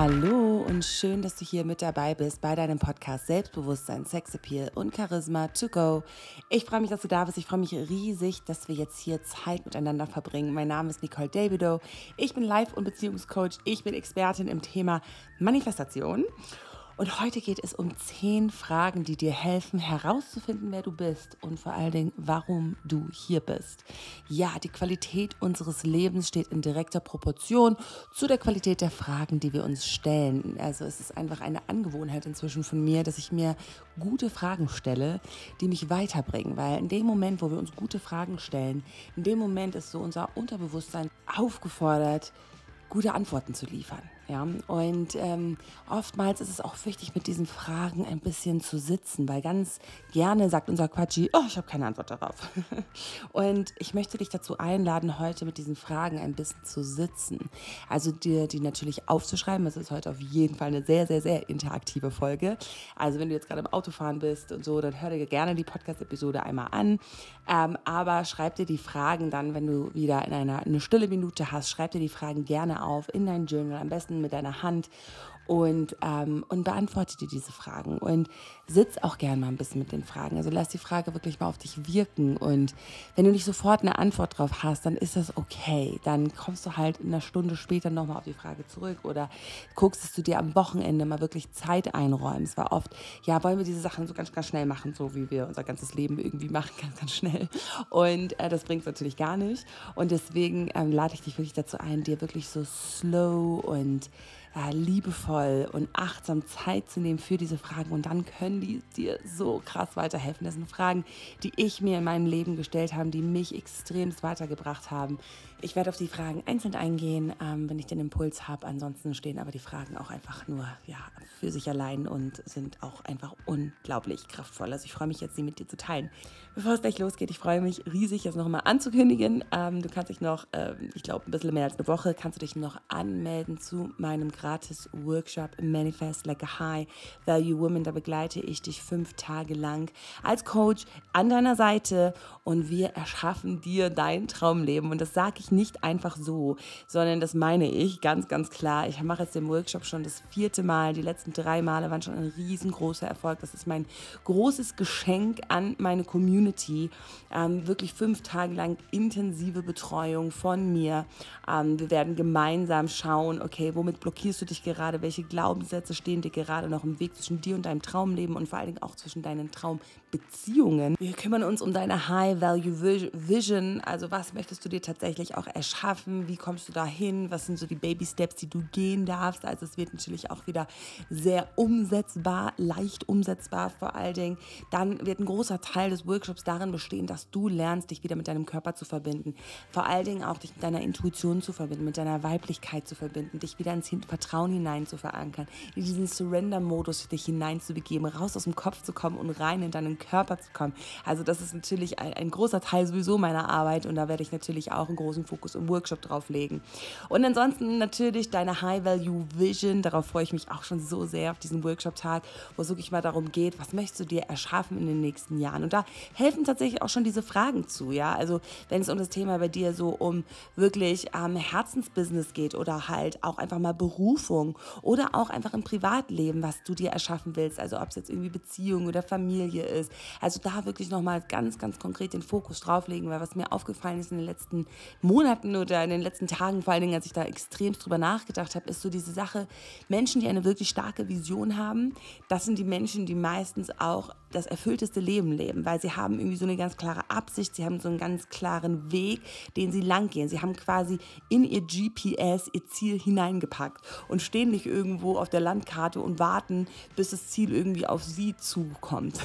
Hallo und schön, dass du hier mit dabei bist bei deinem Podcast Selbstbewusstsein, Sexappeal und Charisma to go. Ich freue mich, dass du da bist. Ich freue mich riesig, dass wir jetzt hier Zeit miteinander verbringen. Mein Name ist Nicole Davido. Ich bin Live- und Beziehungscoach. Ich bin Expertin im Thema Manifestation und heute geht es um zehn Fragen, die dir helfen, herauszufinden, wer du bist und vor allen Dingen, warum du hier bist. Ja, die Qualität unseres Lebens steht in direkter Proportion zu der Qualität der Fragen, die wir uns stellen. Also es ist einfach eine Angewohnheit inzwischen von mir, dass ich mir gute Fragen stelle, die mich weiterbringen. Weil in dem Moment, wo wir uns gute Fragen stellen, in dem Moment ist so unser Unterbewusstsein aufgefordert, gute Antworten zu liefern. Ja, und ähm, oftmals ist es auch wichtig, mit diesen Fragen ein bisschen zu sitzen, weil ganz gerne sagt unser Quatschi, oh, ich habe keine Antwort darauf. und ich möchte dich dazu einladen, heute mit diesen Fragen ein bisschen zu sitzen. Also dir die natürlich aufzuschreiben. Es ist heute auf jeden Fall eine sehr, sehr, sehr interaktive Folge. Also wenn du jetzt gerade im Auto fahren bist und so, dann hör dir gerne die Podcast-Episode einmal an. Ähm, aber schreib dir die Fragen dann, wenn du wieder in einer eine stille Minute hast, schreib dir die Fragen gerne auf in dein Journal. Am besten mit deiner Hand und, ähm, und beantworte dir diese Fragen und sitz auch gern mal ein bisschen mit den Fragen. Also lass die Frage wirklich mal auf dich wirken und wenn du nicht sofort eine Antwort drauf hast, dann ist das okay. Dann kommst du halt in einer Stunde später nochmal auf die Frage zurück oder guckst, dass du dir am Wochenende mal wirklich Zeit einräumst. War oft, ja, wollen wir diese Sachen so ganz, ganz schnell machen, so wie wir unser ganzes Leben irgendwie machen, ganz, ganz schnell. Und äh, das bringt es natürlich gar nicht. Und deswegen ähm, lade ich dich wirklich dazu ein, dir wirklich so slow und äh, liebevoll und achtsam Zeit zu nehmen für diese Fragen und dann können die dir so krass weiterhelfen. Das sind Fragen, die ich mir in meinem Leben gestellt habe, die mich extremst weitergebracht haben, ich werde auf die Fragen einzeln eingehen, ähm, wenn ich den Impuls habe. Ansonsten stehen aber die Fragen auch einfach nur ja, für sich allein und sind auch einfach unglaublich kraftvoll. Also ich freue mich jetzt, sie mit dir zu teilen. Bevor es gleich losgeht, ich freue mich riesig, das nochmal anzukündigen. Ähm, du kannst dich noch, ähm, ich glaube, ein bisschen mehr als eine Woche, kannst du dich noch anmelden zu meinem gratis Workshop Manifest Like a High Value Woman. Da begleite ich dich fünf Tage lang als Coach an deiner Seite und wir erschaffen dir dein Traumleben. Und das sage ich ich nicht einfach so, sondern das meine ich ganz, ganz klar. Ich mache jetzt den Workshop schon das vierte Mal. Die letzten drei Male waren schon ein riesengroßer Erfolg. Das ist mein großes Geschenk an meine Community. Ähm, wirklich fünf Tage lang intensive Betreuung von mir. Ähm, wir werden gemeinsam schauen, okay, womit blockierst du dich gerade? Welche Glaubenssätze stehen dir gerade noch im Weg zwischen dir und deinem Traumleben und vor allen Dingen auch zwischen deinen Traumbeziehungen? Wir kümmern uns um deine High-Value-Vision. Also was möchtest du dir tatsächlich auch erschaffen? Wie kommst du da hin? Was sind so die Baby-Steps, die du gehen darfst? Also es wird natürlich auch wieder sehr umsetzbar, leicht umsetzbar vor allen Dingen. Dann wird ein großer Teil des Workshops darin bestehen, dass du lernst, dich wieder mit deinem Körper zu verbinden. Vor allen Dingen auch dich mit deiner Intuition zu verbinden, mit deiner Weiblichkeit zu verbinden, dich wieder ins Vertrauen hinein zu verankern, in diesen Surrender-Modus für dich hineinzubegeben, raus aus dem Kopf zu kommen und rein in deinen Körper zu kommen. Also das ist natürlich ein, ein großer Teil sowieso meiner Arbeit und da werde ich natürlich auch einen großen Fokus im Workshop drauflegen. Und ansonsten natürlich deine High Value Vision. Darauf freue ich mich auch schon so sehr auf diesen Workshop-Tag, wo es wirklich mal darum geht, was möchtest du dir erschaffen in den nächsten Jahren? Und da helfen tatsächlich auch schon diese Fragen zu, ja. Also wenn es um das Thema bei dir so um wirklich ähm, Herzensbusiness geht oder halt auch einfach mal Berufung oder auch einfach im Privatleben, was du dir erschaffen willst. Also ob es jetzt irgendwie Beziehung oder Familie ist. Also da wirklich nochmal ganz, ganz konkret den Fokus drauflegen, weil was mir aufgefallen ist in den letzten Monaten, Monaten oder in den letzten Tagen, vor allen Dingen, als ich da extrem drüber nachgedacht habe, ist so diese Sache, Menschen, die eine wirklich starke Vision haben, das sind die Menschen, die meistens auch das erfüllteste Leben leben, weil sie haben irgendwie so eine ganz klare Absicht, sie haben so einen ganz klaren Weg, den sie langgehen. Sie haben quasi in ihr GPS ihr Ziel hineingepackt und stehen nicht irgendwo auf der Landkarte und warten, bis das Ziel irgendwie auf sie zukommt.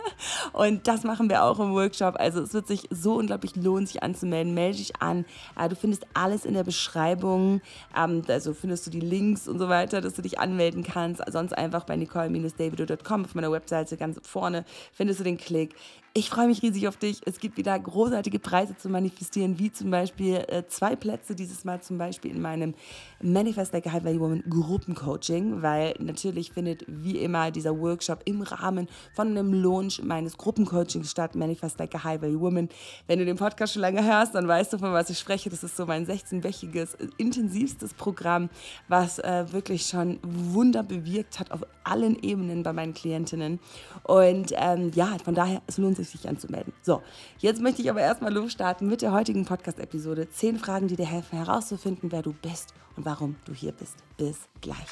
und das machen wir auch im Workshop. Also es wird sich so unglaublich lohnen, sich anzumelden. Melde dich an. Ah, du findest alles in der Beschreibung. Ähm, also findest du die Links und so weiter, dass du dich anmelden kannst. Sonst einfach bei nicole-davido.com auf meiner Webseite ganz vorne findest du den Klick. Ich freue mich riesig auf dich. Es gibt wieder großartige Preise zu manifestieren, wie zum Beispiel äh, zwei Plätze dieses Mal zum Beispiel in meinem Manifest Like a High Value Woman Gruppencoaching, weil natürlich findet wie immer dieser Workshop im Rahmen von einem Launch meines Gruppencoachings statt, Manifest Like a High Value Woman. Wenn du den Podcast schon lange hörst, dann weißt du, von was ich spreche. Das ist so mein 16-wöchiges, äh, intensivstes Programm, was äh, wirklich schon Wunder bewirkt hat auf allen Ebenen bei meinen Klientinnen. Und ähm, ja, von daher, es lohnt sich, sich anzumelden. So, jetzt möchte ich aber erstmal losstarten mit der heutigen Podcast-Episode. Zehn Fragen, die dir helfen herauszufinden, wer du bist und warum du hier bist. Bis gleich.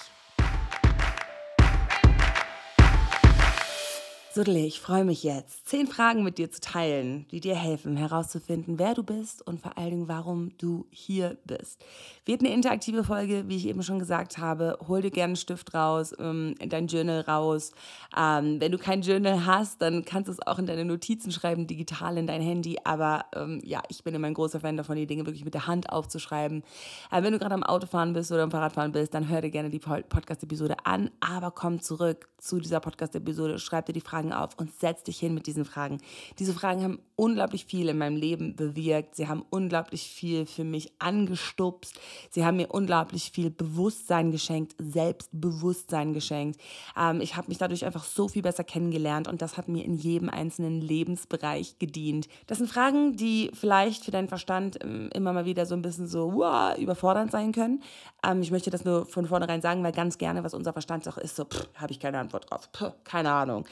Sudeli, ich freue mich jetzt, zehn Fragen mit dir zu teilen, die dir helfen, herauszufinden, wer du bist und vor allen Dingen, warum du hier bist. Wird eine interaktive Folge, wie ich eben schon gesagt habe. Hol dir gerne einen Stift raus, ähm, dein Journal raus. Ähm, wenn du kein Journal hast, dann kannst du es auch in deine Notizen schreiben, digital in dein Handy. Aber ähm, ja, ich bin immer ein großer Fan davon, die Dinge wirklich mit der Hand aufzuschreiben. Äh, wenn du gerade am Autofahren bist oder am Fahrradfahren bist, dann hör dir gerne die Podcast-Episode an, aber komm zurück zu dieser Podcast-Episode, schreib dir die Fragen Fragen auf und setz dich hin mit diesen Fragen. Diese Fragen haben unglaublich viel in meinem Leben bewirkt. Sie haben unglaublich viel für mich angestupst. Sie haben mir unglaublich viel Bewusstsein geschenkt, Selbstbewusstsein geschenkt. Ähm, ich habe mich dadurch einfach so viel besser kennengelernt und das hat mir in jedem einzelnen Lebensbereich gedient. Das sind Fragen, die vielleicht für deinen Verstand ähm, immer mal wieder so ein bisschen so wow, überfordernd sein können. Ähm, ich möchte das nur von vornherein sagen, weil ganz gerne, was unser Verstand auch ist, so habe ich keine Antwort drauf, pff, keine Ahnung.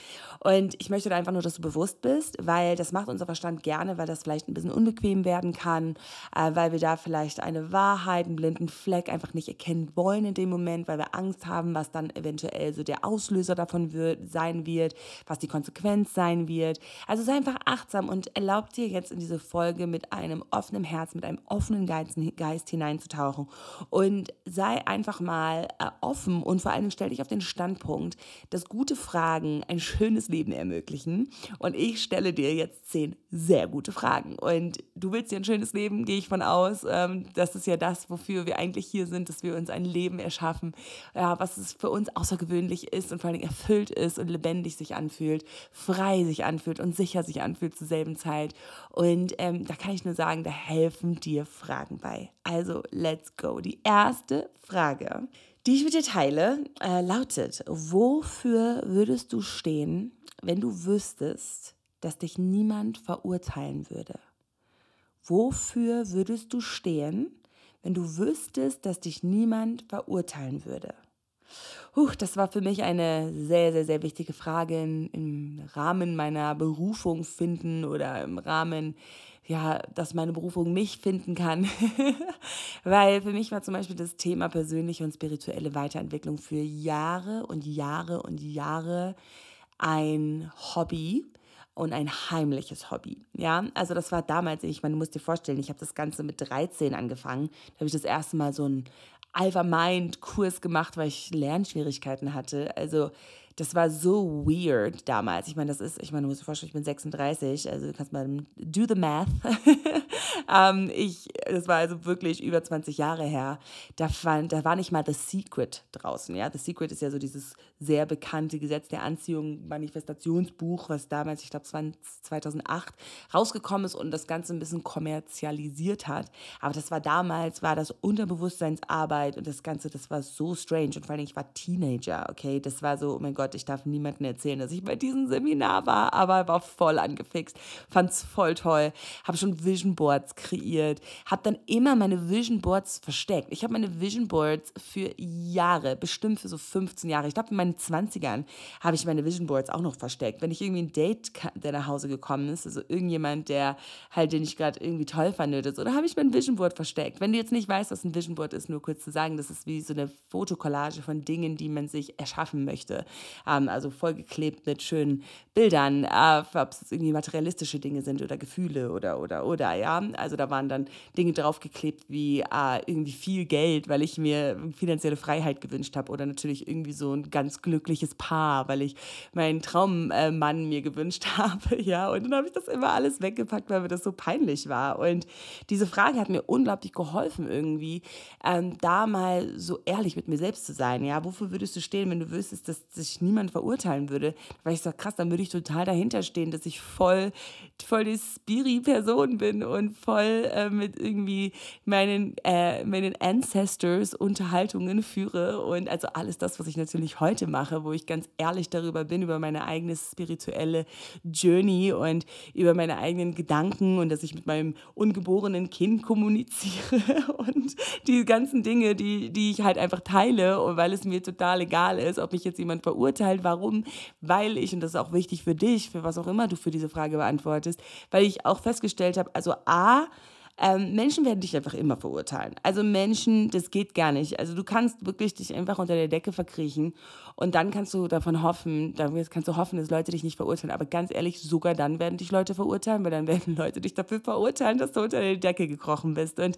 Und ich möchte da einfach nur, dass du bewusst bist, weil das macht unser Verstand gerne, weil das vielleicht ein bisschen unbequem werden kann, äh, weil wir da vielleicht eine Wahrheit, einen blinden Fleck einfach nicht erkennen wollen in dem Moment, weil wir Angst haben, was dann eventuell so der Auslöser davon wird, sein wird, was die Konsequenz sein wird. Also sei einfach achtsam und erlaub dir jetzt in diese Folge mit einem offenen Herz, mit einem offenen Geist, hineinzutauchen und sei einfach mal äh, offen und vor allem stell dich auf den Standpunkt, dass gute Fragen, ein schönes Leben ermöglichen. Und ich stelle dir jetzt zehn sehr gute Fragen. Und du willst dir ein schönes Leben, gehe ich von aus. Ähm, das ist ja das, wofür wir eigentlich hier sind, dass wir uns ein Leben erschaffen, was es für uns außergewöhnlich ist und vor allem erfüllt ist und lebendig sich anfühlt, frei sich anfühlt und sicher sich anfühlt zur selben Zeit. Und ähm, da kann ich nur sagen, da helfen dir Fragen bei. Also, let's go. Die erste Frage, die ich mit dir teile, äh, lautet, wofür würdest du stehen, wenn du wüsstest, dass dich niemand verurteilen würde? Wofür würdest du stehen, wenn du wüsstest, dass dich niemand verurteilen würde? Huch, das war für mich eine sehr, sehr, sehr wichtige Frage im Rahmen meiner Berufung finden oder im Rahmen, ja, dass meine Berufung mich finden kann. Weil für mich war zum Beispiel das Thema persönliche und spirituelle Weiterentwicklung für Jahre und Jahre und Jahre ein Hobby und ein heimliches Hobby. Ja, also das war damals, ich meine, du musst dir vorstellen, ich habe das Ganze mit 13 angefangen. Da habe ich das erste Mal so einen Alpha Mind Kurs gemacht, weil ich Lernschwierigkeiten hatte. Also das war so weird damals. Ich meine, das ist, ich meine, du musst dir vorstellen, ich bin 36, also du kannst mal do the math. ähm, ich, das war also wirklich über 20 Jahre her. Da, fand, da war nicht mal The Secret draußen, ja. The Secret ist ja so dieses sehr bekannte Gesetz der Anziehung Manifestationsbuch, was damals, ich glaube 2008 rausgekommen ist und das Ganze ein bisschen kommerzialisiert hat. Aber das war damals, war das Unterbewusstseinsarbeit und das Ganze, das war so strange und vor allem ich war Teenager, okay, das war so, oh mein Gott, ich darf niemandem erzählen, dass ich bei diesem Seminar war, aber war voll angefixt, fand es voll toll, habe schon Vision Boards kreiert, habe dann immer meine Vision Boards versteckt. Ich habe meine Vision Boards für Jahre, bestimmt für so 15 Jahre. Ich glaube, mein meinen 20ern habe ich meine Vision Boards auch noch versteckt. Wenn ich irgendwie ein Date, der nach Hause gekommen ist, also irgendjemand, der halt, den ich gerade irgendwie toll fand oder so, da habe ich mein Vision Board versteckt. Wenn du jetzt nicht weißt, was ein Vision Board ist, nur kurz zu sagen, das ist wie so eine Fotokollage von Dingen, die man sich erschaffen möchte. Ähm, also vollgeklebt mit schönen Bildern, äh, ob es irgendwie materialistische Dinge sind oder Gefühle oder, oder, oder, ja. Also da waren dann Dinge draufgeklebt wie äh, irgendwie viel Geld, weil ich mir finanzielle Freiheit gewünscht habe oder natürlich irgendwie so ein ganz glückliches Paar, weil ich meinen Traummann mir gewünscht habe, ja. Und dann habe ich das immer alles weggepackt, weil mir das so peinlich war. Und diese Frage hat mir unglaublich geholfen irgendwie, ähm, da mal so ehrlich mit mir selbst zu sein, ja. Wofür würdest du stehen, wenn du wüsstest, dass sich niemand verurteilen würde? Weil ich so krass, dann würde ich total dahinter stehen, dass ich voll, voll die Spiri-Person bin und voll äh, mit irgendwie meinen, äh, meinen Ancestors Unterhaltungen führe und also alles das, was ich natürlich heute heute mache, wo ich ganz ehrlich darüber bin, über meine eigene spirituelle Journey und über meine eigenen Gedanken und dass ich mit meinem ungeborenen Kind kommuniziere und die ganzen Dinge, die, die ich halt einfach teile, und weil es mir total egal ist, ob mich jetzt jemand verurteilt. Warum? Weil ich, und das ist auch wichtig für dich, für was auch immer du für diese Frage beantwortest, weil ich auch festgestellt habe, also A, ähm, Menschen werden dich einfach immer verurteilen. Also Menschen, das geht gar nicht. Also du kannst wirklich dich einfach unter der Decke verkriechen und dann kannst du davon hoffen, dann kannst du hoffen, dass Leute dich nicht verurteilen. Aber ganz ehrlich, sogar dann werden dich Leute verurteilen, weil dann werden Leute dich dafür verurteilen, dass du unter der Decke gekrochen bist. Und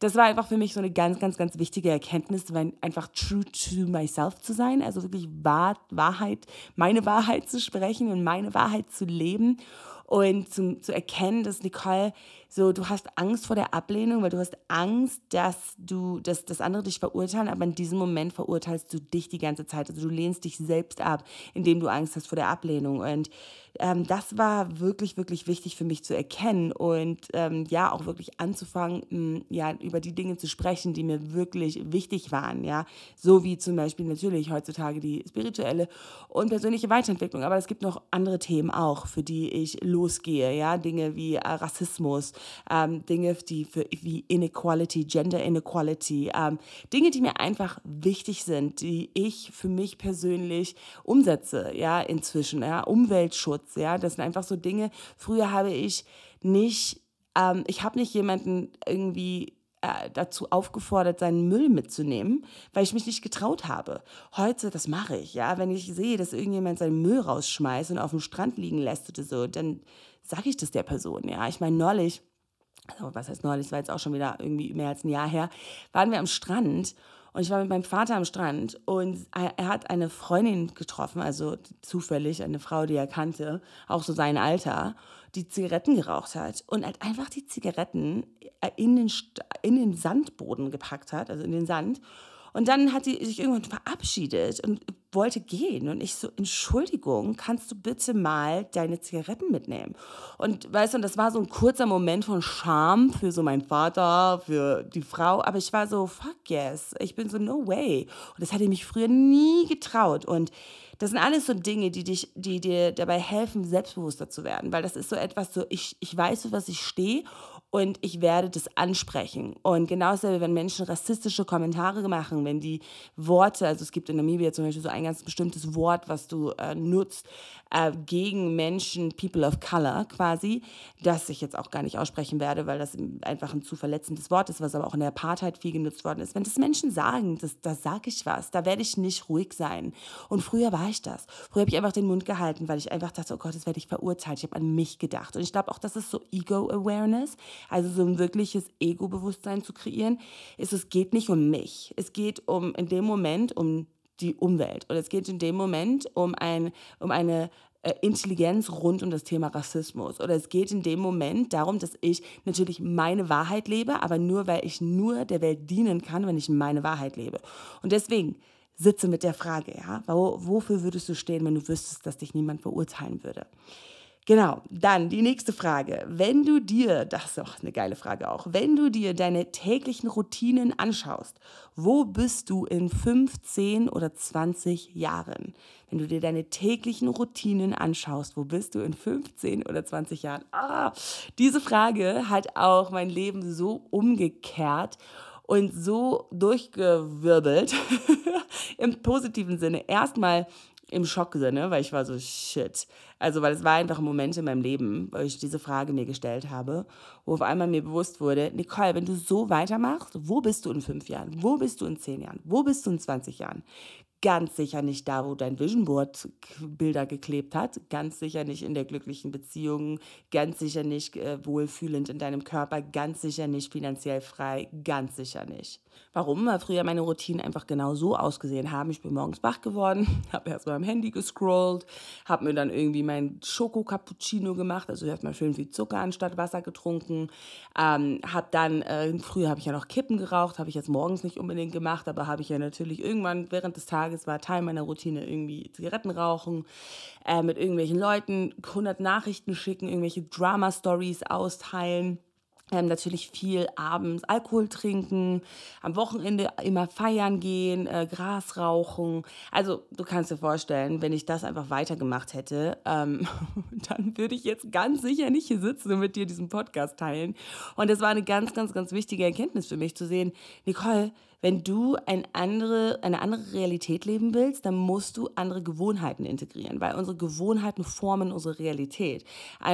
das war einfach für mich so eine ganz, ganz, ganz wichtige Erkenntnis, weil einfach true to myself zu sein, also wirklich wahr, Wahrheit, meine Wahrheit zu sprechen und meine Wahrheit zu leben und zu, zu erkennen, dass Nicole so, du hast Angst vor der Ablehnung, weil du hast Angst, dass du, dass, dass andere dich verurteilen, aber in diesem Moment verurteilst du dich die ganze Zeit. Also du lehnst dich selbst ab, indem du Angst hast vor der Ablehnung. Und ähm, das war wirklich, wirklich wichtig für mich zu erkennen und ähm, ja, auch wirklich anzufangen, mh, hm, ja, über die Dinge zu sprechen, die mir wirklich wichtig waren, ja. So wie zum Beispiel natürlich heutzutage die spirituelle und persönliche Weiterentwicklung. Aber es gibt noch andere Themen auch, für die ich losgehe, ja. Dinge wie äh, Rassismus, ähm, Dinge die für, wie Inequality, Gender Inequality, ähm, Dinge, die mir einfach wichtig sind, die ich für mich persönlich umsetze, ja, inzwischen, ja, Umweltschutz, ja, das sind einfach so Dinge. Früher habe ich nicht, ähm, ich habe nicht jemanden irgendwie äh, dazu aufgefordert, seinen Müll mitzunehmen, weil ich mich nicht getraut habe. Heute, das mache ich, ja. Wenn ich sehe, dass irgendjemand seinen Müll rausschmeißt und auf dem Strand liegen lässt oder so, dann sage ich das der Person, ja. Ich meine, neulich also was heißt neulich, das war jetzt auch schon wieder irgendwie mehr als ein Jahr her, waren wir am Strand und ich war mit meinem Vater am Strand und er hat eine Freundin getroffen, also zufällig eine Frau, die er kannte, auch so sein Alter, die Zigaretten geraucht hat und hat einfach die Zigaretten äh, in den, St in den Sandboden gepackt hat, also in den Sand und dann hat sie sich irgendwann verabschiedet und wollte gehen. Und ich so, Entschuldigung, kannst du bitte mal deine Zigaretten mitnehmen? Und weißt du, und das war so ein kurzer Moment von Scham für so meinen Vater, für die Frau. Aber ich war so, fuck yes. Ich bin so, no way. Und das hatte ich mich früher nie getraut. Und das sind alles so Dinge, die, dich, die dir dabei helfen, selbstbewusster zu werden. Weil das ist so etwas, so ich, ich weiß, für was ich stehe und ich werde das ansprechen. Und genauso, wenn Menschen rassistische Kommentare machen, wenn die Worte, also es gibt in Namibia zum Beispiel so ein ganz bestimmtes Wort, was du äh, nutzt äh, gegen Menschen, People of Color quasi, das ich jetzt auch gar nicht aussprechen werde, weil das einfach ein zu verletzendes Wort ist, was aber auch in der Apartheid viel genutzt worden ist. Wenn das Menschen sagen, das, da sage ich was, da werde ich nicht ruhig sein. Und früher war ich das. Früher habe ich einfach den Mund gehalten, weil ich einfach dachte, oh Gott, das werde ich verurteilt. Ich habe an mich gedacht. Und ich glaube auch, das ist so Ego-Awareness. Also so ein wirkliches Ego-Bewusstsein zu kreieren, ist, es geht nicht um mich. Es geht um in dem Moment um die Umwelt. Und es geht in dem Moment um, ein, um eine äh, Intelligenz rund um das Thema Rassismus. Oder es geht in dem Moment darum, dass ich natürlich meine Wahrheit lebe, aber nur weil ich nur der Welt dienen kann, wenn ich meine Wahrheit lebe. Und deswegen sitze mit der Frage, ja, wofür würdest du stehen, wenn du wüsstest, dass dich niemand beurteilen würde? Genau, dann die nächste Frage. Wenn du dir, das ist auch eine geile Frage auch, wenn du dir deine täglichen Routinen anschaust, wo bist du in 15 oder 20 Jahren? Wenn du dir deine täglichen Routinen anschaust, wo bist du in 15 oder 20 Jahren? Ah, diese Frage hat auch mein Leben so umgekehrt und so durchgewirbelt im positiven Sinne. Erstmal im Schocksinne, weil ich war so, shit. Also, weil es war einfach ein Moment in meinem Leben, wo ich diese Frage mir gestellt habe, wo auf einmal mir bewusst wurde, Nicole, wenn du so weitermachst, wo bist du in fünf Jahren? Wo bist du in zehn Jahren? Wo bist du in 20 Jahren? ganz sicher nicht da, wo dein Vision Board Bilder geklebt hat, ganz sicher nicht in der glücklichen Beziehung, ganz sicher nicht äh, wohlfühlend in deinem Körper, ganz sicher nicht finanziell frei, ganz sicher nicht. Warum? Weil früher meine Routinen einfach genau so ausgesehen haben. Ich bin morgens wach geworden, habe erstmal am Handy gescrollt, habe mir dann irgendwie mein Schoko-Cappuccino gemacht, also erstmal schön viel Zucker anstatt Wasser getrunken, ähm, habe dann, äh, früher habe ich ja noch Kippen geraucht, habe ich jetzt morgens nicht unbedingt gemacht, aber habe ich ja natürlich irgendwann während des Tages es war Teil meiner Routine irgendwie Zigaretten rauchen, äh, mit irgendwelchen Leuten 100 Nachrichten schicken, irgendwelche Drama-Stories austeilen. Ähm, natürlich viel abends Alkohol trinken, am Wochenende immer feiern gehen, äh, Gras rauchen. Also du kannst dir vorstellen, wenn ich das einfach weitergemacht hätte, ähm, dann würde ich jetzt ganz sicher nicht hier sitzen und mit dir diesen Podcast teilen. Und das war eine ganz, ganz, ganz wichtige Erkenntnis für mich zu sehen, Nicole, wenn du ein andere, eine andere Realität leben willst, dann musst du andere Gewohnheiten integrieren, weil unsere Gewohnheiten formen unsere Realität.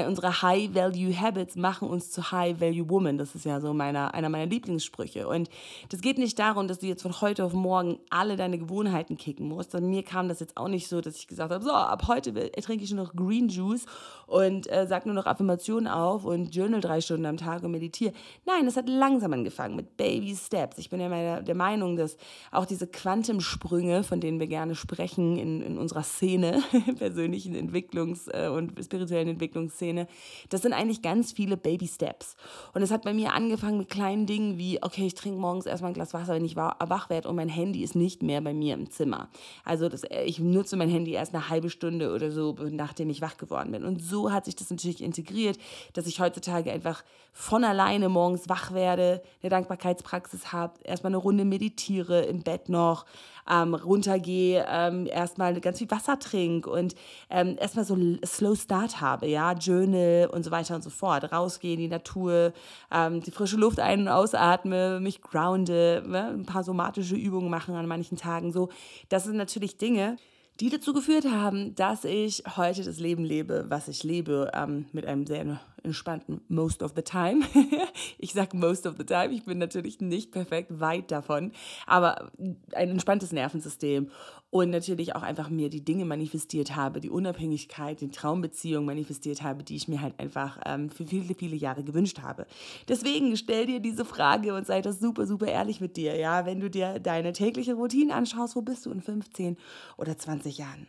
unsere High-Value-Habits machen uns zu High-Value-Women. Das ist ja so meiner, einer meiner Lieblingssprüche. Und das geht nicht darum, dass du jetzt von heute auf morgen alle deine Gewohnheiten kicken musst. Und mir kam das jetzt auch nicht so, dass ich gesagt habe, so, ab heute trinke ich nur noch Green Juice und äh, sag nur noch Affirmationen auf und journal drei Stunden am Tag und meditiere. Nein, das hat langsam angefangen mit Baby Steps. Ich bin ja meiner, der Meinung, dass auch diese Quantensprünge, von denen wir gerne sprechen in, in unserer Szene, persönlichen Entwicklungs- äh, und spirituellen Entwicklungsszene, das sind eigentlich ganz viele Baby Steps. Und es hat bei mir angefangen mit kleinen Dingen wie, okay, ich trinke morgens erstmal ein Glas Wasser, wenn ich wach werde und mein Handy ist nicht mehr bei mir im Zimmer. Also das, äh, ich nutze mein Handy erst eine halbe Stunde oder so, nachdem ich wach geworden bin. Und so hat sich das natürlich integriert, dass ich heutzutage einfach von alleine morgens wach werde, eine Dankbarkeitspraxis habe, erstmal eine Runde Stunde meditiere im Bett noch, ähm, runtergehe, ähm, erstmal ganz viel Wasser trinke und ähm, erstmal so einen Slow Start habe, ja, Journal und so weiter und so fort. Rausgehe in die Natur, ähm, die frische Luft ein- und ausatme, mich grounde, ne? ein paar somatische Übungen machen an manchen Tagen. So, das sind natürlich Dinge, die dazu geführt haben, dass ich heute das Leben lebe, was ich lebe, ähm, mit einem sehr entspannten Most of the Time. ich sage Most of the Time, ich bin natürlich nicht perfekt, weit davon, aber ein entspanntes Nervensystem und natürlich auch einfach mir die Dinge manifestiert habe, die Unabhängigkeit, die Traumbeziehung manifestiert habe, die ich mir halt einfach ähm, für viele, viele Jahre gewünscht habe. Deswegen stell dir diese Frage und sei das super, super ehrlich mit dir. Ja, wenn du dir deine tägliche Routine anschaust, wo bist du in 15 oder 20 Jahren?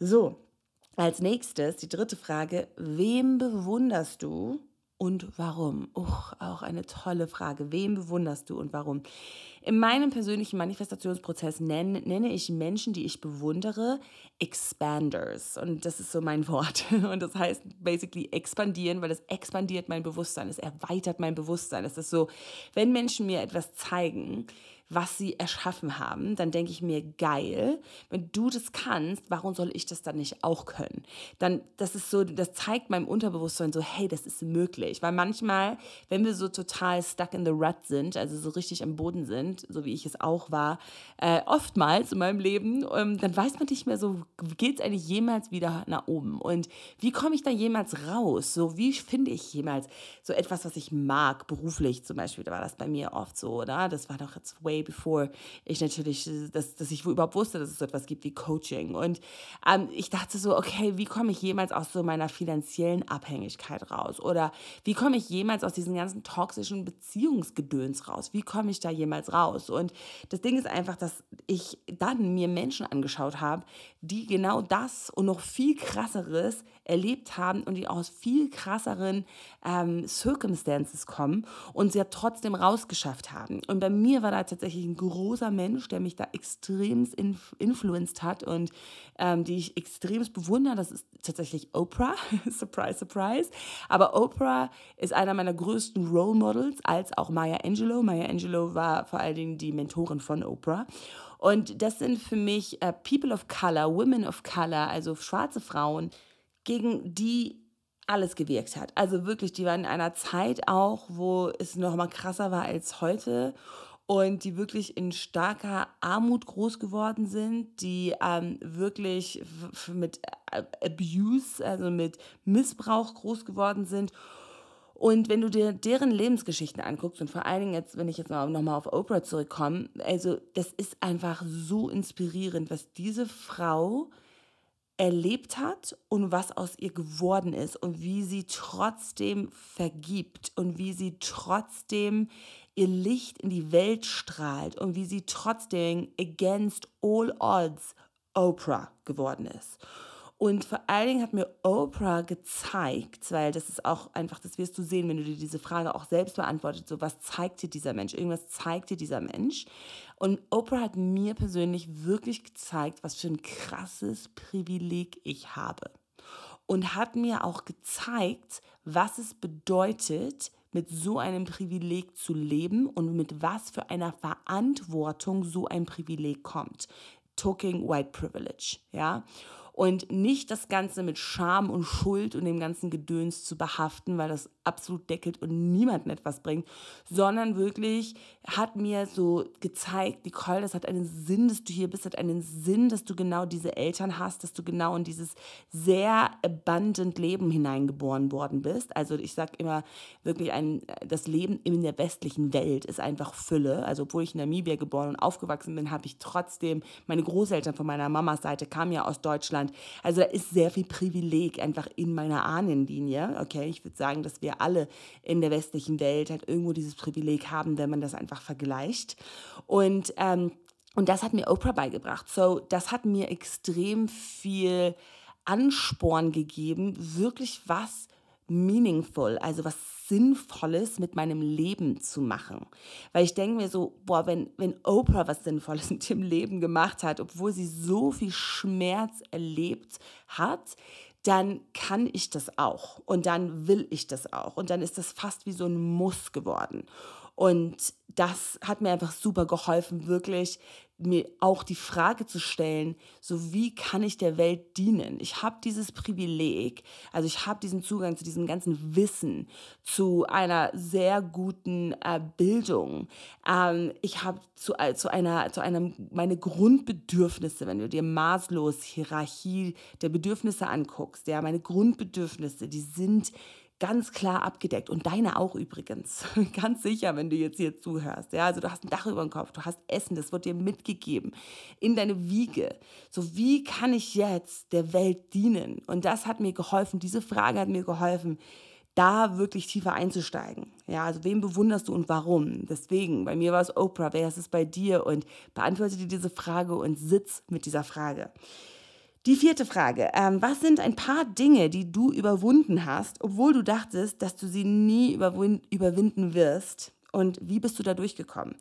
So, als nächstes die dritte Frage, wem bewunderst du und warum? Uch, auch eine tolle Frage. Wem bewunderst du und warum? In meinem persönlichen Manifestationsprozess nenne, nenne ich Menschen, die ich bewundere, Expanders. Und das ist so mein Wort. Und das heißt basically expandieren, weil es expandiert mein Bewusstsein, es erweitert mein Bewusstsein. Es ist so, wenn Menschen mir etwas zeigen, was sie erschaffen haben, dann denke ich mir, geil, wenn du das kannst, warum soll ich das dann nicht auch können? Dann, das ist so, das zeigt meinem Unterbewusstsein so, hey, das ist möglich. Weil manchmal, wenn wir so total stuck in the rut sind, also so richtig am Boden sind, so wie ich es auch war, äh, oftmals in meinem Leben, ähm, dann weiß man nicht mehr so, geht es eigentlich jemals wieder nach oben? Und wie komme ich da jemals raus? So, wie finde ich jemals so etwas, was ich mag, beruflich zum Beispiel, da war das bei mir oft so, oder? Das war doch jetzt way before ich natürlich, äh, dass, dass ich überhaupt wusste, dass es so etwas gibt wie Coaching. Und ähm, ich dachte so, okay, wie komme ich jemals aus so meiner finanziellen Abhängigkeit raus? Oder wie komme ich jemals aus diesen ganzen toxischen Beziehungsgedöns raus? Wie komme ich da jemals raus? Und das Ding ist einfach, dass ich dann mir Menschen angeschaut habe, die genau das und noch viel krasseres erlebt haben und die aus viel krasseren ähm, Circumstances kommen und sie ja trotzdem rausgeschafft haben. Und bei mir war da tatsächlich tatsächlich ein großer Mensch, der mich da extremst inf influenced hat und ähm, die ich extremst bewundere. Das ist tatsächlich Oprah. surprise, surprise. Aber Oprah ist einer meiner größten Role Models, als auch Maya Angelou. Maya Angelou war vor allen Dingen die Mentorin von Oprah. Und das sind für mich äh, People of Color, Women of Color, also schwarze Frauen, gegen die alles gewirkt hat. Also wirklich, die waren in einer Zeit auch, wo es noch mal krasser war als heute und die wirklich in starker Armut groß geworden sind, die ähm, wirklich mit äh, Abuse, also mit Missbrauch groß geworden sind. Und wenn du dir deren Lebensgeschichten anguckst und vor allen Dingen jetzt, wenn ich jetzt nochmal auf Oprah zurückkomme, also das ist einfach so inspirierend, was diese Frau erlebt hat und was aus ihr geworden ist und wie sie trotzdem vergibt und wie sie trotzdem ihr Licht in die Welt strahlt und wie sie trotzdem against all odds Oprah geworden ist. Und vor allen Dingen hat mir Oprah gezeigt, weil das ist auch einfach, das wirst du sehen, wenn du dir diese Frage auch selbst beantwortet, so was zeigt dir dieser Mensch, irgendwas zeigt dir dieser Mensch. Und Oprah hat mir persönlich wirklich gezeigt, was für ein krasses Privileg ich habe. Und hat mir auch gezeigt, was es bedeutet, mit so einem Privileg zu leben und mit was für einer Verantwortung so ein Privileg kommt. Talking White Privilege, ja und nicht das Ganze mit Scham und Schuld und dem ganzen Gedöns zu behaften, weil das absolut deckelt und niemandem etwas bringt, sondern wirklich hat mir so gezeigt, Nicole, das hat einen Sinn, dass du hier bist, hat einen Sinn, dass du genau diese Eltern hast, dass du genau in dieses sehr abundant Leben hineingeboren worden bist. Also ich sage immer wirklich, ein, das Leben in der westlichen Welt ist einfach Fülle. Also obwohl ich in Namibia geboren und aufgewachsen bin, habe ich trotzdem, meine Großeltern von meiner Mamas Seite kamen ja aus Deutschland, Deutschland. Also da ist sehr viel Privileg einfach in meiner Ahnenlinie. Okay, ich würde sagen, dass wir alle in der westlichen Welt halt irgendwo dieses Privileg haben, wenn man das einfach vergleicht. Und, ähm, und das hat mir Oprah beigebracht. So, das hat mir extrem viel Ansporn gegeben, wirklich was meaningful, also was Sinnvolles mit meinem Leben zu machen. Weil ich denke mir so, boah, wenn, wenn Oprah was Sinnvolles mit dem Leben gemacht hat, obwohl sie so viel Schmerz erlebt hat, dann kann ich das auch und dann will ich das auch und dann ist das fast wie so ein Muss geworden. Und das hat mir einfach super geholfen, wirklich mir auch die Frage zu stellen, so wie kann ich der Welt dienen? Ich habe dieses Privileg, also ich habe diesen Zugang zu diesem ganzen Wissen, zu einer sehr guten äh, Bildung. Ähm, ich habe zu, äh, zu einer, zu einem, meine Grundbedürfnisse, wenn du dir maßlos Hierarchie der Bedürfnisse anguckst, ja, meine Grundbedürfnisse, die sind ganz klar abgedeckt und deine auch übrigens. ganz sicher, wenn du jetzt hier zuhörst. Ja, also du hast ein Dach über dem Kopf, du hast Essen, das wird dir mitgegeben in deine Wiege. So wie kann ich jetzt der Welt dienen? Und das hat mir geholfen, diese Frage hat mir geholfen, da wirklich tiefer einzusteigen. Ja, also wem bewunderst du und warum? Deswegen, bei mir war es Oprah, wer ist es bei dir? Und beantworte dir diese Frage und sitz mit dieser Frage. Die vierte Frage. Ähm, was sind ein paar Dinge, die du überwunden hast, obwohl du dachtest, dass du sie nie überwin überwinden wirst? Und wie bist du da durchgekommen?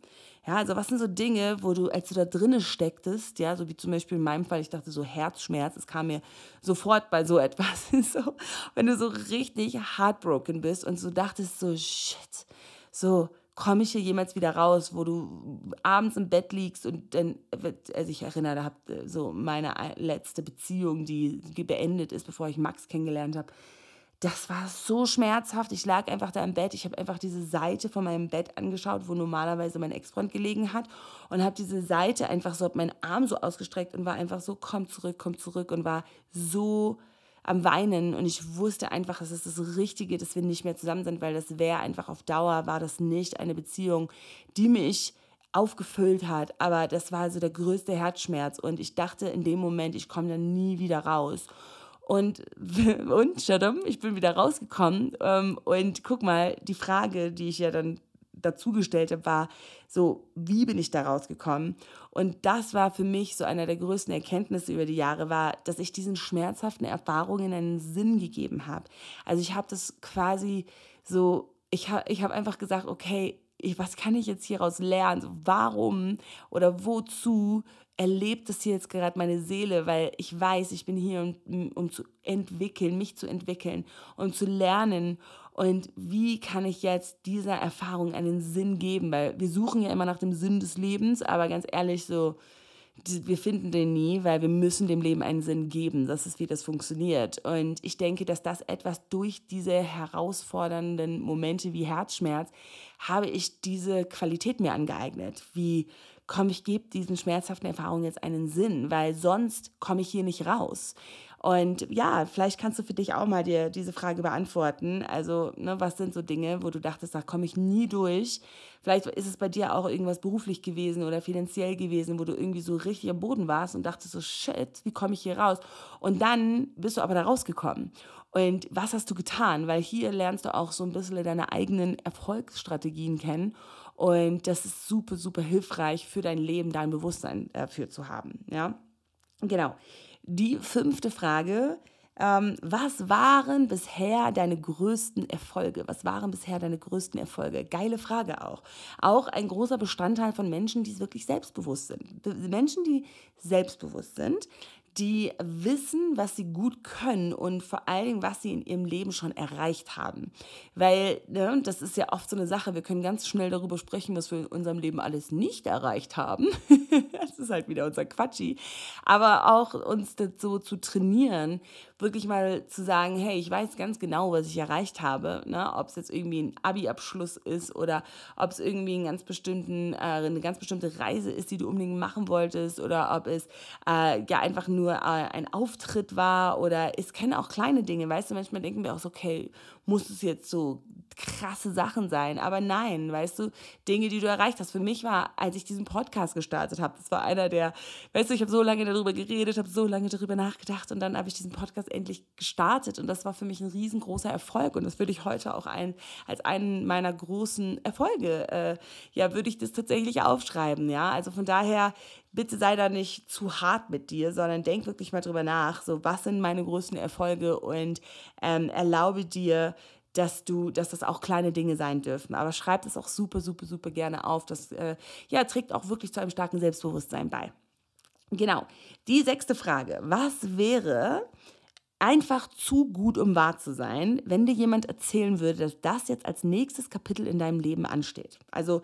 Ja, also was sind so Dinge, wo du, als du da drinne stecktest, ja, so wie zum Beispiel in meinem Fall, ich dachte so Herzschmerz, es kam mir sofort bei so etwas, so, wenn du so richtig heartbroken bist und so dachtest so, shit, so, komme ich hier jemals wieder raus, wo du abends im Bett liegst und dann, also ich erinnere, da habt äh, so meine letzte Beziehung, die beendet ist, bevor ich Max kennengelernt habe. Das war so schmerzhaft. Ich lag einfach da im Bett. Ich habe einfach diese Seite von meinem Bett angeschaut, wo normalerweise mein Ex-Freund gelegen hat. Und habe diese Seite einfach so, habe meinen Arm so ausgestreckt und war einfach so, komm zurück, komm zurück. Und war so am Weinen und ich wusste einfach, es ist das Richtige, dass wir nicht mehr zusammen sind, weil das wäre einfach auf Dauer, war das nicht eine Beziehung, die mich aufgefüllt hat. Aber das war so der größte Herzschmerz und ich dachte in dem Moment, ich komme da nie wieder raus. Und, und, Shadam, ich bin wieder rausgekommen. Ähm, und guck mal, die Frage, die ich ja dann dazugestellte war, so wie bin ich da rausgekommen? Und das war für mich so einer der größten Erkenntnisse über die Jahre war, dass ich diesen schmerzhaften Erfahrungen einen Sinn gegeben habe. Also ich habe das quasi so, ich habe ich hab einfach gesagt, okay, ich, was kann ich jetzt hieraus lernen? Warum oder wozu erlebt das hier jetzt gerade meine Seele? Weil ich weiß, ich bin hier, um, um zu entwickeln, mich zu entwickeln, um zu lernen und wie kann ich jetzt dieser Erfahrung einen Sinn geben? Weil wir suchen ja immer nach dem Sinn des Lebens, aber ganz ehrlich, so, wir finden den nie, weil wir müssen dem Leben einen Sinn geben. Das ist, wie das funktioniert. Und ich denke, dass das etwas durch diese herausfordernden Momente wie Herzschmerz, habe ich diese Qualität mir angeeignet. Wie, komme ich gebe diesen schmerzhaften Erfahrungen jetzt einen Sinn, weil sonst komme ich hier nicht raus. Und ja, vielleicht kannst du für dich auch mal dir diese Frage beantworten. Also, ne, was sind so Dinge, wo du dachtest, da komme ich nie durch? Vielleicht ist es bei dir auch irgendwas beruflich gewesen oder finanziell gewesen, wo du irgendwie so richtig am Boden warst und dachtest so, shit, wie komme ich hier raus? Und dann bist du aber da rausgekommen. Und was hast du getan? Weil hier lernst du auch so ein bisschen deine eigenen Erfolgsstrategien kennen. Und das ist super, super hilfreich für dein Leben, dein Bewusstsein dafür äh, zu haben. Ja, genau. Die fünfte Frage, ähm, was waren bisher deine größten Erfolge? Was waren bisher deine größten Erfolge? Geile Frage auch. Auch ein großer Bestandteil von Menschen, die wirklich selbstbewusst sind. Menschen, die selbstbewusst sind, die wissen, was sie gut können und vor allen Dingen, was sie in ihrem Leben schon erreicht haben. Weil, ne, das ist ja oft so eine Sache, wir können ganz schnell darüber sprechen, was wir in unserem Leben alles nicht erreicht haben. das ist halt wieder unser Quatschi. Aber auch uns das so zu trainieren, wirklich mal zu sagen, hey, ich weiß ganz genau, was ich erreicht habe. Ne? Ob es jetzt irgendwie ein Abi-Abschluss ist oder ob es irgendwie einen ganz bestimmten, äh, eine ganz bestimmte Reise ist, die du unbedingt machen wolltest oder ob es äh, ja einfach nur äh, ein Auftritt war oder es kennen auch kleine Dinge. Weißt du, manchmal denken wir auch so, okay, muss es jetzt so krasse Sachen sein. Aber nein, weißt du, Dinge, die du erreicht hast. Für mich war, als ich diesen Podcast gestartet habe, das war einer der, weißt du, ich habe so lange darüber geredet, habe so lange darüber nachgedacht und dann habe ich diesen Podcast endlich gestartet. Und das war für mich ein riesengroßer Erfolg. Und das würde ich heute auch ein, als einen meiner großen Erfolge, äh, ja, würde ich das tatsächlich aufschreiben. Ja, also von daher, bitte sei da nicht zu hart mit dir, sondern denk wirklich mal drüber nach, so was sind meine größten Erfolge und ähm, erlaube dir, dass du, dass das auch kleine Dinge sein dürfen. Aber schreib das auch super, super, super gerne auf. Das äh, ja, trägt auch wirklich zu einem starken Selbstbewusstsein bei. Genau. Die sechste Frage. Was wäre einfach zu gut, um wahr zu sein, wenn dir jemand erzählen würde, dass das jetzt als nächstes Kapitel in deinem Leben ansteht? Also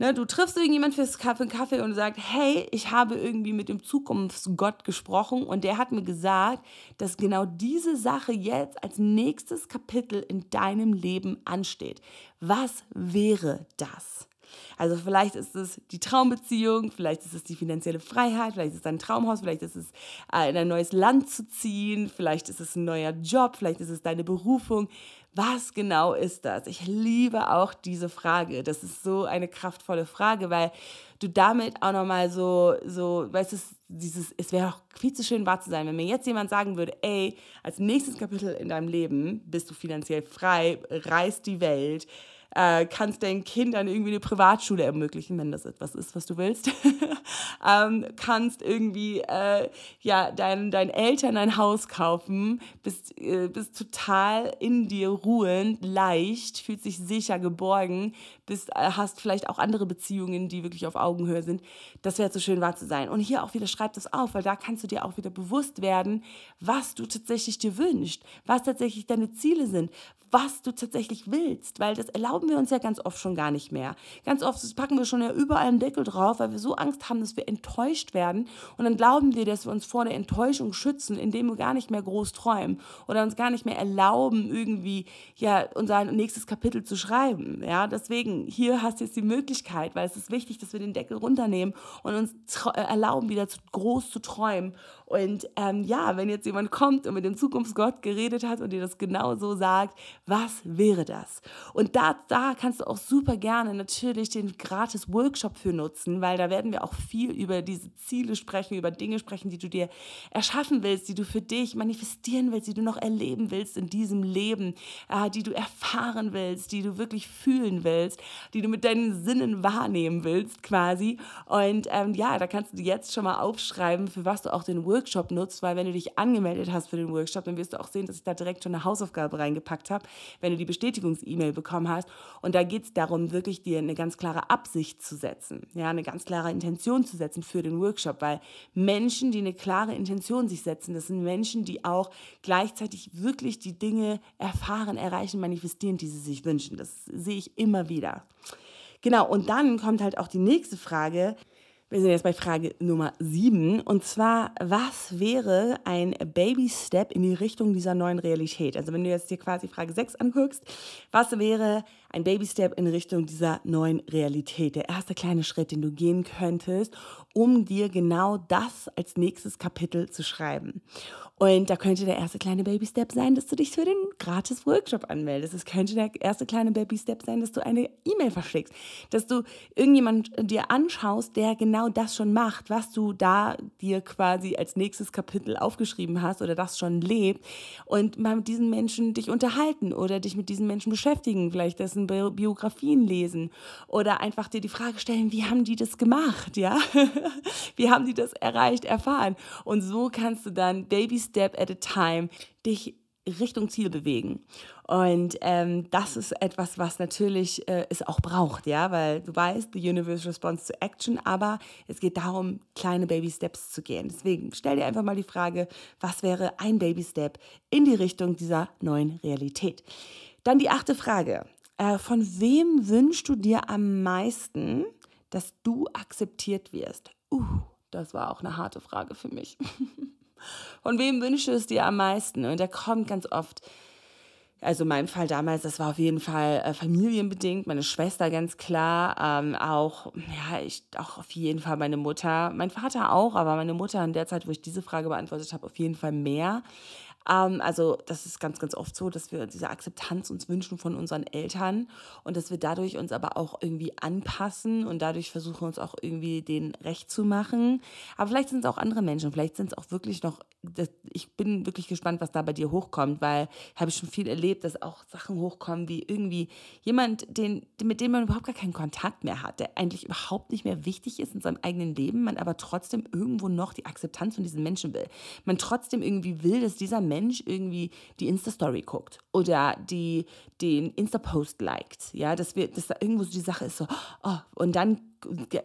Ne, du triffst irgendjemand fürs Kaffee, Kaffee und sagst, hey, ich habe irgendwie mit dem Zukunftsgott gesprochen und der hat mir gesagt, dass genau diese Sache jetzt als nächstes Kapitel in deinem Leben ansteht. Was wäre das? Also vielleicht ist es die Traumbeziehung, vielleicht ist es die finanzielle Freiheit, vielleicht ist es dein Traumhaus, vielleicht ist es äh, in ein neues Land zu ziehen, vielleicht ist es ein neuer Job, vielleicht ist es deine Berufung was genau ist das? Ich liebe auch diese Frage. Das ist so eine kraftvolle Frage, weil du damit auch nochmal so, so, weißt du, dieses, es wäre auch viel zu schön wahr zu sein, wenn mir jetzt jemand sagen würde, ey, als nächstes Kapitel in deinem Leben bist du finanziell frei, reist die Welt, äh, kannst deinen Kindern irgendwie eine Privatschule ermöglichen, wenn das etwas ist, was du willst. ähm, kannst irgendwie äh, ja, deinen dein Eltern ein Haus kaufen, bist, äh, bist total in dir ruhend, leicht, fühlt sich sicher, geborgen, bist, äh, hast vielleicht auch andere Beziehungen, die wirklich auf Augenhöhe sind. Das wäre so schön wahr zu sein. Und hier auch wieder schreib das auf, weil da kannst du dir auch wieder bewusst werden, was du tatsächlich dir wünschst, was tatsächlich deine Ziele sind, was du tatsächlich willst, weil das erlauben wir uns ja ganz oft schon gar nicht mehr. Ganz oft packen wir schon ja überall einen Deckel drauf, weil wir so Angst haben, dass wir enttäuscht werden und dann glauben wir, dass wir uns vor der Enttäuschung schützen, indem wir gar nicht mehr groß träumen oder uns gar nicht mehr erlauben, irgendwie ja unser nächstes Kapitel zu schreiben. Ja, deswegen hier hast du jetzt die Möglichkeit, weil es ist wichtig, dass wir den Deckel runternehmen und uns äh, erlauben, wieder zu groß zu träumen. Und ähm, ja, wenn jetzt jemand kommt und mit dem Zukunftsgott geredet hat und dir das genau so sagt, was wäre das? Und da, da kannst du auch super gerne natürlich den gratis Workshop für nutzen, weil da werden wir auch viel über diese Ziele sprechen, über Dinge sprechen, die du dir erschaffen willst, die du für dich manifestieren willst, die du noch erleben willst in diesem Leben, äh, die du erfahren willst, die du wirklich fühlen willst die du mit deinen Sinnen wahrnehmen willst quasi. Und ähm, ja, da kannst du jetzt schon mal aufschreiben, für was du auch den Workshop nutzt, weil wenn du dich angemeldet hast für den Workshop, dann wirst du auch sehen, dass ich da direkt schon eine Hausaufgabe reingepackt habe, wenn du die Bestätigungs-E-Mail bekommen hast. Und da geht es darum, wirklich dir eine ganz klare Absicht zu setzen, ja, eine ganz klare Intention zu setzen für den Workshop, weil Menschen, die eine klare Intention sich setzen, das sind Menschen, die auch gleichzeitig wirklich die Dinge erfahren, erreichen, manifestieren, die sie sich wünschen. Das sehe ich immer wieder. Genau, und dann kommt halt auch die nächste Frage. Wir sind jetzt bei Frage Nummer 7 und zwar, was wäre ein Baby-Step in die Richtung dieser neuen Realität? Also wenn du jetzt dir quasi Frage 6 anguckst, was wäre ein Baby-Step in Richtung dieser neuen Realität. Der erste kleine Schritt, den du gehen könntest, um dir genau das als nächstes Kapitel zu schreiben. Und da könnte der erste kleine Baby-Step sein, dass du dich für den gratis Workshop anmeldest. Es könnte der erste kleine Baby-Step sein, dass du eine E-Mail verschickst, dass du irgendjemand dir anschaust, der genau das schon macht, was du da dir quasi als nächstes Kapitel aufgeschrieben hast oder das schon lebt und mal mit diesen Menschen dich unterhalten oder dich mit diesen Menschen beschäftigen, vielleicht dessen ganzen Bi Biografien lesen oder einfach dir die Frage stellen, wie haben die das gemacht, ja? wie haben die das erreicht, erfahren? Und so kannst du dann Baby Step at a Time dich Richtung Ziel bewegen. Und ähm, das ist etwas, was natürlich äh, es auch braucht, ja, weil du weißt, the universe responds to action, aber es geht darum, kleine Baby Steps zu gehen. Deswegen stell dir einfach mal die Frage, was wäre ein Baby Step in die Richtung dieser neuen Realität? Dann die achte Frage. Äh, von wem wünschst du dir am meisten, dass du akzeptiert wirst? Uh, das war auch eine harte Frage für mich. von wem wünschst du es dir am meisten? Und da kommt ganz oft, also in meinem Fall damals, das war auf jeden Fall äh, familienbedingt, meine Schwester ganz klar, ähm, auch, ja, ich, auch auf jeden Fall meine Mutter, mein Vater auch, aber meine Mutter in der Zeit, wo ich diese Frage beantwortet habe, auf jeden Fall mehr. Ähm, also das ist ganz, ganz oft so, dass wir diese Akzeptanz uns wünschen von unseren Eltern und dass wir dadurch uns aber auch irgendwie anpassen und dadurch versuchen uns auch irgendwie den recht zu machen. Aber vielleicht sind es auch andere Menschen, vielleicht sind es auch wirklich noch das, ich bin wirklich gespannt, was da bei dir hochkommt, weil habe ich schon viel erlebt, dass auch Sachen hochkommen, wie irgendwie jemand, den, mit dem man überhaupt gar keinen Kontakt mehr hat, der eigentlich überhaupt nicht mehr wichtig ist in seinem eigenen Leben, man aber trotzdem irgendwo noch die Akzeptanz von diesen Menschen will. Man trotzdem irgendwie will, dass dieser Mensch irgendwie die Insta-Story guckt oder die, den Insta-Post liked, ja, dass wir, dass da irgendwo so die Sache ist so, oh, und dann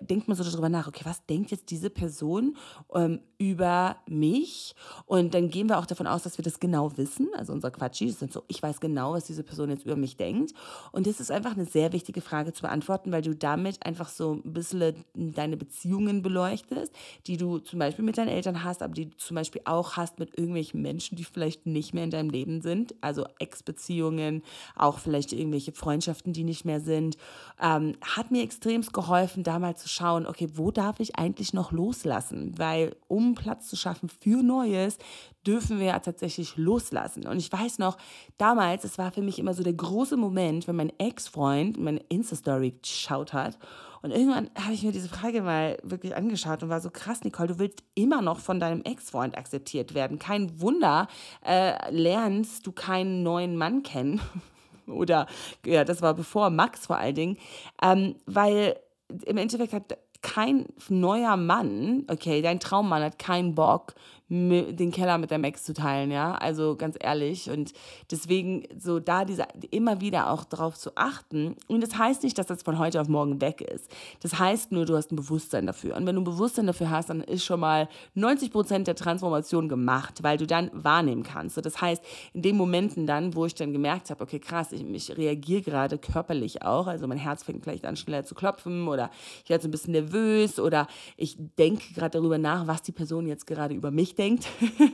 denkt man so darüber nach, okay, was denkt jetzt diese Person ähm, über mich? Und dann gehen wir auch davon aus, dass wir das genau wissen. Also unser Quatschi dann so, ich weiß genau, was diese Person jetzt über mich denkt. Und das ist einfach eine sehr wichtige Frage zu beantworten, weil du damit einfach so ein bisschen deine Beziehungen beleuchtest, die du zum Beispiel mit deinen Eltern hast, aber die du zum Beispiel auch hast mit irgendwelchen Menschen, die vielleicht nicht mehr in deinem Leben sind. Also Ex-Beziehungen, auch vielleicht irgendwelche Freundschaften, die nicht mehr sind. Ähm, hat mir extremst geholfen, und da mal zu schauen, okay, wo darf ich eigentlich noch loslassen? Weil um Platz zu schaffen für Neues, dürfen wir ja tatsächlich loslassen. Und ich weiß noch, damals, es war für mich immer so der große Moment, wenn mein Ex-Freund meine Insta-Story geschaut hat. Und irgendwann habe ich mir diese Frage mal wirklich angeschaut und war so krass, Nicole, du willst immer noch von deinem Ex-Freund akzeptiert werden. Kein Wunder, äh, lernst du keinen neuen Mann kennen. Oder, ja, das war bevor Max vor allen Dingen. Ähm, weil im Endeffekt hat kein neuer Mann, okay, dein Traummann hat keinen Bock, den Keller mit deinem Ex zu teilen, ja. Also ganz ehrlich. Und deswegen so da diese, immer wieder auch darauf zu achten. Und das heißt nicht, dass das von heute auf morgen weg ist. Das heißt nur, du hast ein Bewusstsein dafür. Und wenn du ein Bewusstsein dafür hast, dann ist schon mal 90 Prozent der Transformation gemacht, weil du dann wahrnehmen kannst. So, das heißt, in den Momenten dann, wo ich dann gemerkt habe, okay, krass, ich, ich reagiere gerade körperlich auch. Also mein Herz fängt vielleicht an, schneller zu klopfen oder ich werde so ein bisschen nervös oder ich denke gerade darüber nach, was die Person jetzt gerade über mich nicht denkt.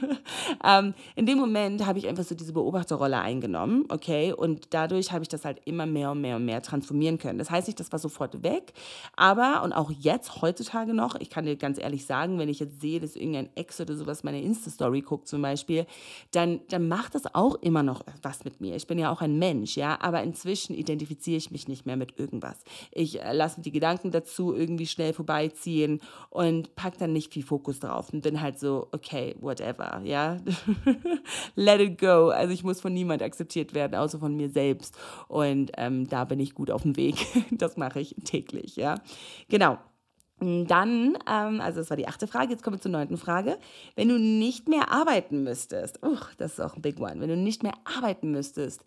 ähm, in dem Moment habe ich einfach so diese Beobachterrolle eingenommen, okay? Und dadurch habe ich das halt immer mehr und mehr und mehr transformieren können. Das heißt nicht, das war sofort weg, aber und auch jetzt, heutzutage noch, ich kann dir ganz ehrlich sagen, wenn ich jetzt sehe, dass irgendein Ex oder sowas meine Insta-Story guckt zum Beispiel, dann, dann macht das auch immer noch was mit mir. Ich bin ja auch ein Mensch, ja, aber inzwischen identifiziere ich mich nicht mehr mit irgendwas. Ich äh, lasse die Gedanken dazu irgendwie schnell vorbeiziehen und packe dann nicht viel Fokus drauf und bin halt so, okay, okay, whatever, ja. Let it go. Also ich muss von niemand akzeptiert werden, außer von mir selbst. Und ähm, da bin ich gut auf dem Weg. Das mache ich täglich, ja. Genau. Dann, ähm, also das war die achte Frage, jetzt kommen wir zur neunten Frage. Wenn du nicht mehr arbeiten müsstest, uch, das ist auch ein Big One, wenn du nicht mehr arbeiten müsstest,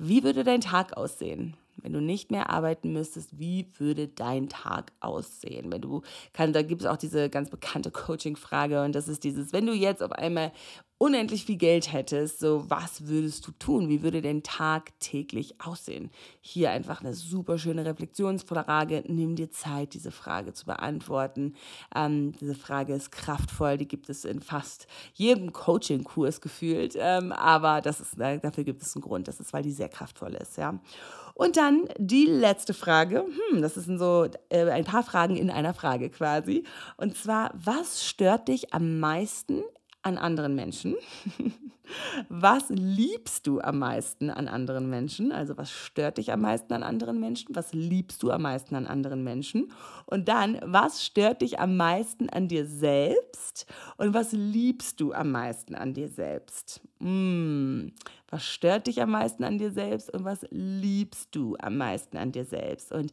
wie würde dein Tag aussehen? Wenn du nicht mehr arbeiten müsstest, wie würde dein Tag aussehen? Wenn du kann, da gibt es auch diese ganz bekannte Coaching-Frage und das ist dieses, wenn du jetzt auf einmal unendlich viel Geld hättest, so was würdest du tun? Wie würde denn tagtäglich aussehen? Hier einfach eine super schöne Reflexionsfrage. Nimm dir Zeit, diese Frage zu beantworten. Ähm, diese Frage ist kraftvoll, die gibt es in fast jedem Coaching-Kurs gefühlt. Ähm, aber das ist, äh, dafür gibt es einen Grund. Das ist, weil die sehr kraftvoll ist. Ja? Und dann die letzte Frage. Hm, das sind so äh, ein paar Fragen in einer Frage quasi. Und zwar, was stört dich am meisten an anderen Menschen? was liebst du am meisten an anderen Menschen? Also was stört dich am meisten an anderen Menschen? Was liebst du am meisten an anderen Menschen? Und dann, was stört dich am meisten an dir selbst? Und was liebst du am meisten an dir selbst? Hm, was stört dich am meisten an dir selbst? Und was liebst du am meisten an dir selbst? Und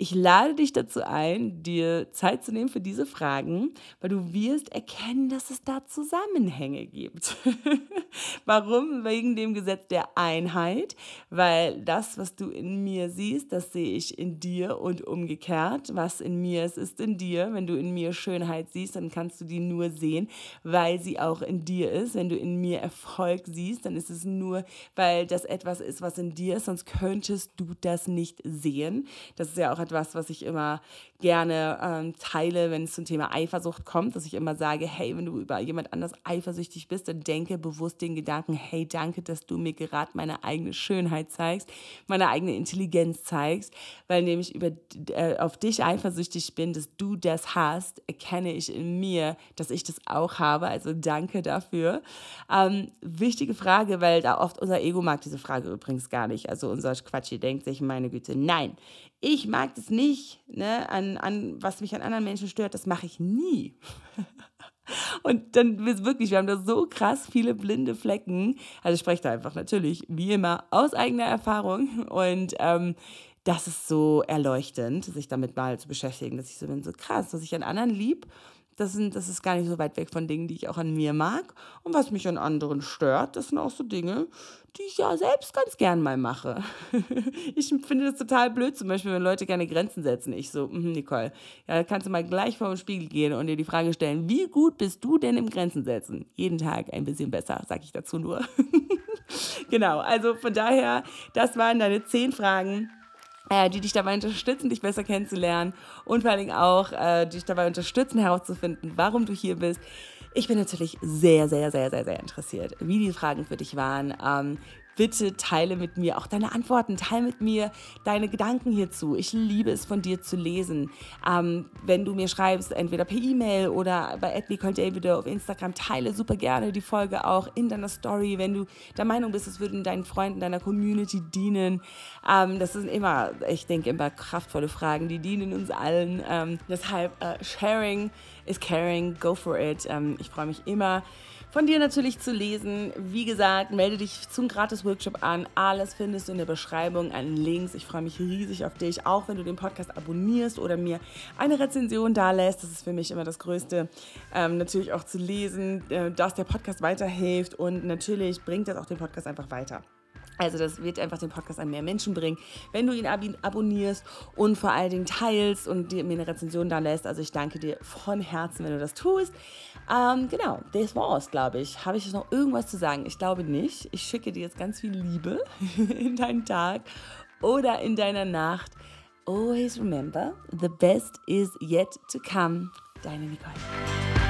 ich lade dich dazu ein, dir Zeit zu nehmen für diese Fragen, weil du wirst erkennen, dass es da Zusammenhänge gibt. Warum? Wegen dem Gesetz der Einheit, weil das, was du in mir siehst, das sehe ich in dir und umgekehrt. Was in mir ist, ist in dir. Wenn du in mir Schönheit siehst, dann kannst du die nur sehen, weil sie auch in dir ist. Wenn du in mir Erfolg siehst, dann ist es nur, weil das etwas ist, was in dir ist, sonst könntest du das nicht sehen. Das ist ja auch ein hat was ich immer gerne ähm, teile, wenn es zum Thema Eifersucht kommt, dass ich immer sage, hey, wenn du über jemand anders eifersüchtig bist, dann denke bewusst den Gedanken, hey, danke, dass du mir gerade meine eigene Schönheit zeigst, meine eigene Intelligenz zeigst, weil nämlich über, äh, auf dich eifersüchtig bin, dass du das hast, erkenne ich in mir, dass ich das auch habe, also danke dafür. Ähm, wichtige Frage, weil da oft unser Ego mag diese Frage übrigens gar nicht, also unser Quatsch, hier denkt sich, meine Güte, nein, ich mag das nicht, ne, an an, was mich an anderen Menschen stört, das mache ich nie. Und dann wirklich, wir haben da so krass viele blinde Flecken. Also ich spreche da einfach natürlich, wie immer, aus eigener Erfahrung. Und ähm, das ist so erleuchtend, sich damit mal zu beschäftigen, dass ich so bin, so krass, was ich an anderen liebe das, sind, das ist gar nicht so weit weg von Dingen, die ich auch an mir mag. Und was mich an anderen stört, das sind auch so Dinge, die ich ja selbst ganz gern mal mache. ich finde das total blöd, zum Beispiel, wenn Leute gerne Grenzen setzen. Ich so, mm, Nicole, ja, kannst du mal gleich vor den Spiegel gehen und dir die Frage stellen, wie gut bist du denn im Grenzen setzen? Jeden Tag ein bisschen besser, sage ich dazu nur. genau, also von daher, das waren deine zehn Fragen äh, die dich dabei unterstützen, dich besser kennenzulernen und vor allen Dingen auch äh, dich dabei unterstützen, herauszufinden, warum du hier bist. Ich bin natürlich sehr, sehr, sehr, sehr, sehr interessiert, wie die Fragen für dich waren, ähm, Bitte teile mit mir auch deine Antworten, teile mit mir deine Gedanken hierzu. Ich liebe es, von dir zu lesen. Ähm, wenn du mir schreibst, entweder per E-Mail oder bei Edly könnt ihr wieder auf Instagram, teile super gerne die Folge auch in deiner Story, wenn du der Meinung bist, es würde deinen Freunden, deiner Community dienen. Ähm, das sind immer, ich denke, immer kraftvolle Fragen, die dienen uns allen. Ähm, deshalb, äh, sharing is caring, go for it. Ähm, ich freue mich immer von dir natürlich zu lesen. Wie gesagt, melde dich zum Gratis-Workshop an. Alles findest du in der Beschreibung an Links. Ich freue mich riesig auf dich, auch wenn du den Podcast abonnierst oder mir eine Rezension da lässt. Das ist für mich immer das Größte. Ähm, natürlich auch zu lesen, äh, dass der Podcast weiterhilft und natürlich bringt das auch den Podcast einfach weiter. Also das wird einfach den Podcast an mehr Menschen bringen, wenn du ihn ab abonnierst und vor allen Dingen teilst und dir mir eine Rezension da lässt. Also ich danke dir von Herzen, wenn du das tust. Ähm, genau, das war's, glaube ich. Habe ich noch irgendwas zu sagen? Ich glaube nicht. Ich schicke dir jetzt ganz viel Liebe in deinen Tag oder in deiner Nacht. Always remember, the best is yet to come. Deine Nicole.